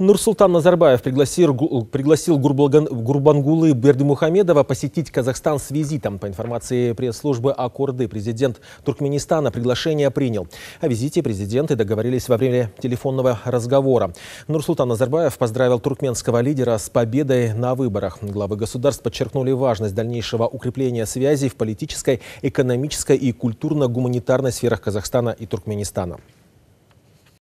Нурсултан Назарбаев пригласил, э, пригласил Гурбалган, Гурбангулы Бердимухамедова посетить Казахстан с визитом. По информации пресс-службы Аккорды, президент Туркменистана приглашение принял. О визите президенты договорились во время телефонного разговора. Нурсултан Назарбаев поздравил туркменского лидера с победой на выборах. Главы государств подчеркнули важность дальнейшего укрепления связей в политической, экономической и культурно-гуманитарной сферах Казахстана и Туркменистана.